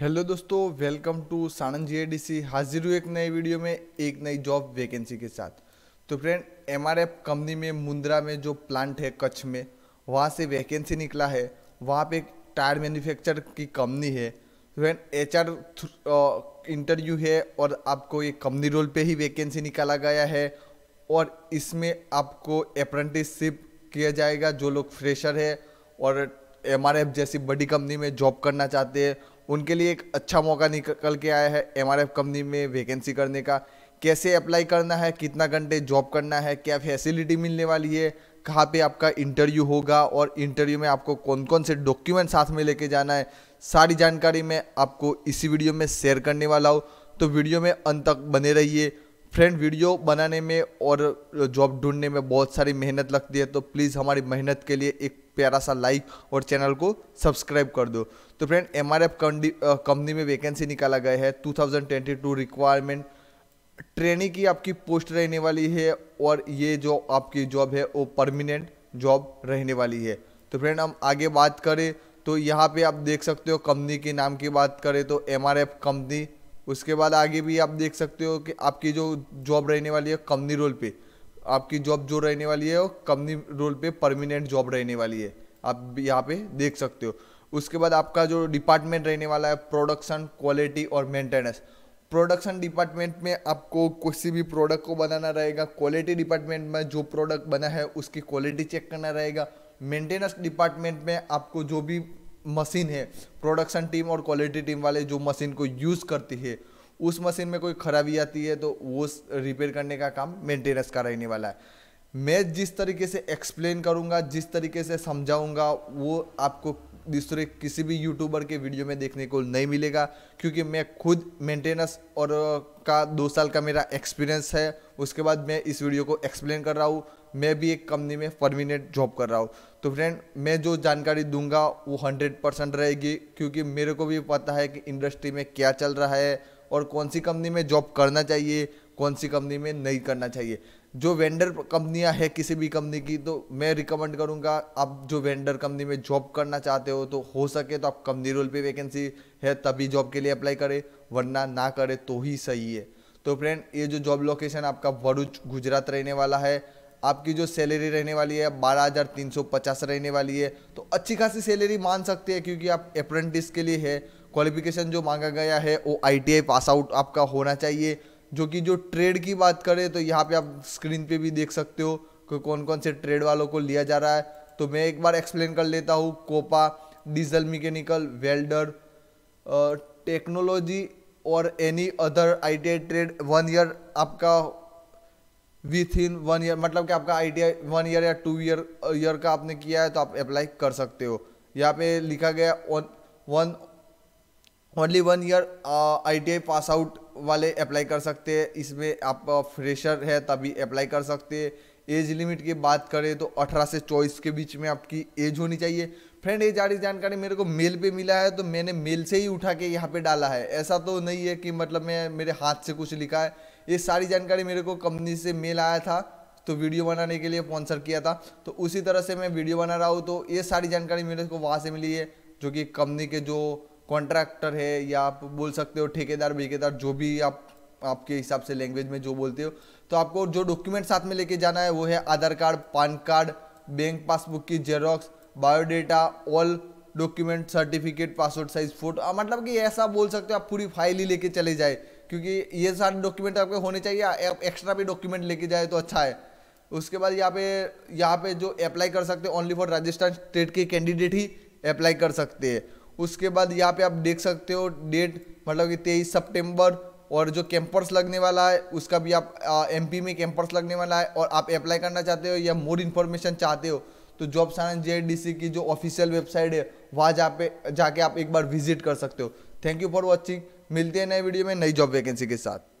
hello दोस्तों welcome to सानंद सी हाजिर हूँ एक नए वीडियो में एक नई जॉब वैकेंसी के साथ तो फ्रेंड एमआरएफ कंपनी में मुंद्रा में जो प्लांट है कच्छ में वहाँ से वैकेंसी निकला है वहाँ पे एक टायर मैन्युफैक्चर की कंपनी है फ्रेंड एच आर इंटरव्यू है और आपको ये कंपनी रोल पे ही वैकेंसी निकाला गया है और इसमें आपको अप्रेंटिसशिप किया जाएगा जो लोग फ्रेशर है और एम जैसी बड़ी कंपनी में जॉब करना चाहते हैं उनके लिए एक अच्छा मौका निकल के आया है एम कंपनी में वैकेंसी करने का कैसे अप्लाई करना है कितना घंटे जॉब करना है क्या फैसिलिटी मिलने वाली है कहाँ पे आपका इंटरव्यू होगा और इंटरव्यू में आपको कौन कौन से डॉक्यूमेंट साथ में लेके जाना है सारी जानकारी मैं आपको इसी वीडियो में शेयर करने वाला हूँ तो वीडियो में अंत तक बने रहिए फ्रेंड वीडियो बनाने में और जॉब ढूंढने में बहुत सारी मेहनत लगती है तो प्लीज़ हमारी मेहनत के लिए एक प्यारा सा लाइक और चैनल को सब्सक्राइब कर दो तो फ्रेंड एम आर कंपनी में वैकेंसी निकाला गया है 2022 रिक्वायरमेंट ट्रेनिंग की आपकी पोस्ट रहने वाली है और ये जो आपकी जॉब है वो परमिनेंट जॉब रहने वाली है तो फ्रेंड हम आगे बात करें तो यहाँ पे आप देख सकते हो कंपनी के नाम की बात करें तो एम कंपनी उसके बाद आगे भी आप देख सकते हो कि आपकी जो जॉब रहने वाली है कंपनी रोल पे आपकी जॉब जो रहने वाली है वो कंपनी रोल पे परमिनेंट जॉब रहने वाली है आप यहाँ पे देख सकते हो उसके बाद आपका जो डिपार्टमेंट रहने वाला है प्रोडक्शन क्वालिटी और मेंटेनेंस प्रोडक्शन डिपार्टमेंट में आपको किसी भी प्रोडक्ट को बनाना रहेगा क्वालिटी डिपार्टमेंट में जो प्रोडक्ट बना है उसकी क्वालिटी चेक करना रहेगा मेंटेनेंस डिपार्टमेंट में आपको जो भी मशीन है प्रोडक्शन टीम और क्वालिटी टीम वाले जो मशीन को यूज़ करती है उस मशीन में कोई खराबी आती है तो वो रिपेयर करने का काम मेंटेनेंस का रहने वाला है मैं जिस तरीके से एक्सप्लेन करूँगा जिस तरीके से समझाऊँगा वो आपको दूसरे किसी भी यूट्यूबर के वीडियो में देखने को नहीं मिलेगा क्योंकि मैं खुद मेंटेनेंस और का दो साल का मेरा एक्सपीरियंस है उसके बाद मैं इस वीडियो को एक्सप्लेन कर रहा हूँ मैं भी एक कंपनी में परमिनेंट जॉब कर रहा हूँ तो फ्रेंड मैं जो जानकारी दूंगा वो हंड्रेड परसेंट रहेगी क्योंकि मेरे को भी पता है कि इंडस्ट्री में क्या चल रहा है और कौन सी कंपनी में जॉब करना चाहिए कौन सी कंपनी में नहीं करना चाहिए जो वेंडर कंपनियां हैं किसी भी कंपनी की तो मैं रिकमेंड करूंगा आप जो वेंडर कंपनी में जॉब करना चाहते हो तो हो सके तो आप कंपनी रोल पे वैकेंसी है तभी जॉब के लिए अप्लाई करें वरना ना करें तो ही सही है तो फ्रेंड ये जो जॉब लोकेशन आपका भरूच गुजरात रहने वाला है आपकी जो सैलरी रहने वाली है बारह हज़ार तीन सौ पचास रहने वाली है तो अच्छी खासी सैलरी मान सकते हैं क्योंकि आप अप्रेंटिस के लिए है क्वालिफिकेशन जो मांगा गया है वो आई पास आउट आपका होना चाहिए जो कि जो ट्रेड की बात करें तो यहाँ पे आप स्क्रीन पे भी देख सकते हो कि कौन कौन से ट्रेड वालों को लिया जा रहा है तो मैं एक बार एक्सप्लेन कर लेता हूँ COPA diesel mechanical welder technology और any other I trade one year आपका विथ इन वन ईयर मतलब कि आपका आई टी वन ईयर या टू ईयर ईयर का आपने किया है तो आप अप्लाई कर सकते हो यहाँ पे लिखा गया one only one year I T I pass out वाले अप्लाई कर सकते हैं इसमें आप फ्रेशर है तभी अप्लाई कर सकते हैं एज लिमिट की बात करें तो 18 से 24 के बीच में आपकी एज होनी चाहिए फ्रेंड ये सारी जानकारी मेरे को मेल पे मिला है तो मैंने मेल से ही उठा के यहाँ पे डाला है ऐसा तो नहीं है कि मतलब मैं मेरे हाथ से कुछ लिखा है ये सारी जानकारी मेरे को कंपनी से मेल आया था तो वीडियो बनाने के लिए स्पॉन्सर किया था तो उसी तरह से मैं वीडियो बना रहा हूँ तो ये सारी जानकारी मेरे को वहाँ से मिली है जो कि कंपनी के जो कॉन्ट्रैक्टर है या आप बोल सकते हो ठेकेदार ठेकेदार जो भी आप आपके हिसाब से लैंग्वेज में जो बोलते हो तो आपको जो डॉक्यूमेंट साथ में लेके जाना है वो है Aadhaar card PAN card bank passbook की xerox biodata all document certificate passport size photo मतलब कि ऐसा बोल सकते हो आप पूरी फाइल ही लेके चले जाए क्योंकि ये सारे डॉक्यूमेंट आपके होने चाहिए आप एक्स्ट्रा भी डॉक्यूमेंट लेके जाए तो अच्छा है उसके बाद यहाँ पे यहाँ पे जो अप्लाई कर सकते हैं ओनली फॉर राजस्थान स्टेट के कैंडिडेट ही अप्लाई कर सकते हैं उसके बाद यहाँ पे आप देख सकते हो डेट मतलब कि तेईस सितंबर और जो कैंपर्स लगने वाला है उसका भी आप एमपी में कैंपर्स लगने वाला है और आप अप्लाई करना चाहते हो या मोर इन्फॉर्मेशन चाहते हो तो जॉब साइंस जे की जो ऑफिशियल वेबसाइट है वहाँ जा पे जाके आप एक बार विजिट कर सकते हो थैंक यू फॉर वॉचिंग मिलते हैं नए वीडियो में नई जॉब वैकेंसी के साथ